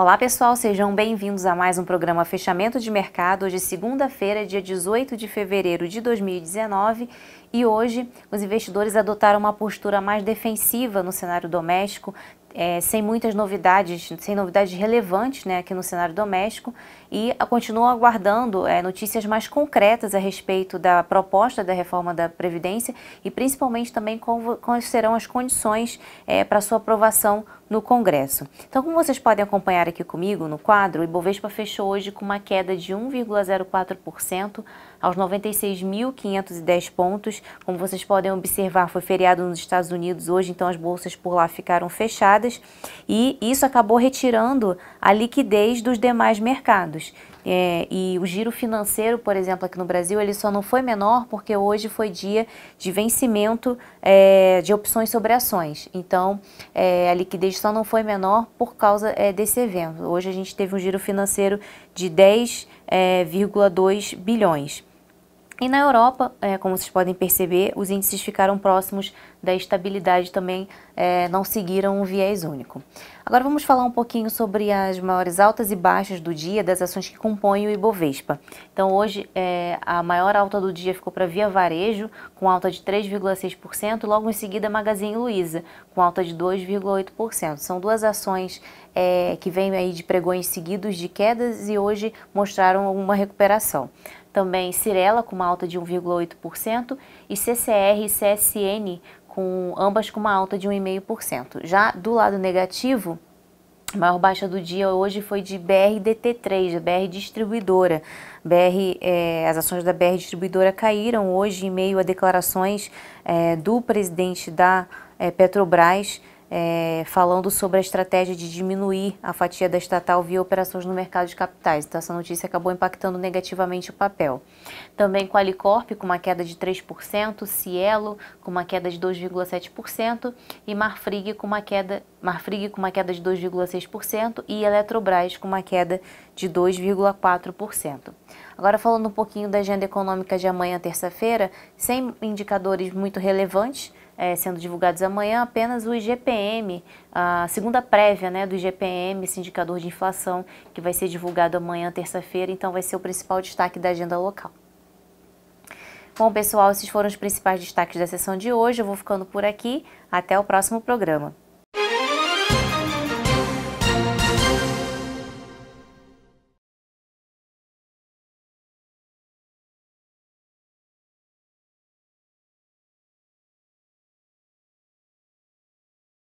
Olá pessoal, sejam bem-vindos a mais um programa Fechamento de Mercado. Hoje, é segunda-feira, dia 18 de fevereiro de 2019, e hoje os investidores adotaram uma postura mais defensiva no cenário doméstico, é, sem muitas novidades, sem novidades relevantes né, aqui no cenário doméstico e continuam aguardando é, notícias mais concretas a respeito da proposta da reforma da Previdência e principalmente também quais serão as condições é, para sua aprovação no Congresso. Então, como vocês podem acompanhar aqui comigo no quadro, o Ibovespa fechou hoje com uma queda de 1,04% aos 96.510 pontos. Como vocês podem observar, foi feriado nos Estados Unidos hoje, então as bolsas por lá ficaram fechadas e isso acabou retirando a liquidez dos demais mercados. É, e o giro financeiro, por exemplo, aqui no Brasil, ele só não foi menor porque hoje foi dia de vencimento é, de opções sobre ações. Então, é, a liquidez só não foi menor por causa é, desse evento. Hoje a gente teve um giro financeiro de 10,2 é, bilhões. E na Europa, é, como vocês podem perceber, os índices ficaram próximos da estabilidade também, é, não seguiram um viés único. Agora vamos falar um pouquinho sobre as maiores altas e baixas do dia das ações que compõem o Ibovespa. Então hoje é, a maior alta do dia ficou para Via Varejo, com alta de 3,6%, logo em seguida Magazine Luiza, com alta de 2,8%. São duas ações é, que vêm aí de pregões seguidos de quedas e hoje mostraram uma recuperação também Cirela com uma alta de 1,8% e CCR e CSN com ambas com uma alta de 1,5%. Já do lado negativo, a maior baixa do dia hoje foi de BRDT3, a BR Distribuidora. BR, eh, as ações da BR Distribuidora caíram hoje em meio a declarações eh, do presidente da eh, Petrobras é, falando sobre a estratégia de diminuir a fatia da estatal via operações no mercado de capitais. Então, essa notícia acabou impactando negativamente o papel. Também com a Alicorp, com uma queda de 3%, Cielo, com uma queda de 2,7% e Marfrig, com uma queda, Marfrig, com uma queda de 2,6% e Eletrobras, com uma queda de 2,4%. Agora, falando um pouquinho da agenda econômica de amanhã, terça-feira, sem indicadores muito relevantes é, sendo divulgados amanhã apenas o IGPM, a segunda prévia né, do IGPM, esse indicador de inflação, que vai ser divulgado amanhã, terça-feira, então vai ser o principal destaque da agenda local. Bom, pessoal, esses foram os principais destaques da sessão de hoje. Eu vou ficando por aqui. Até o próximo programa.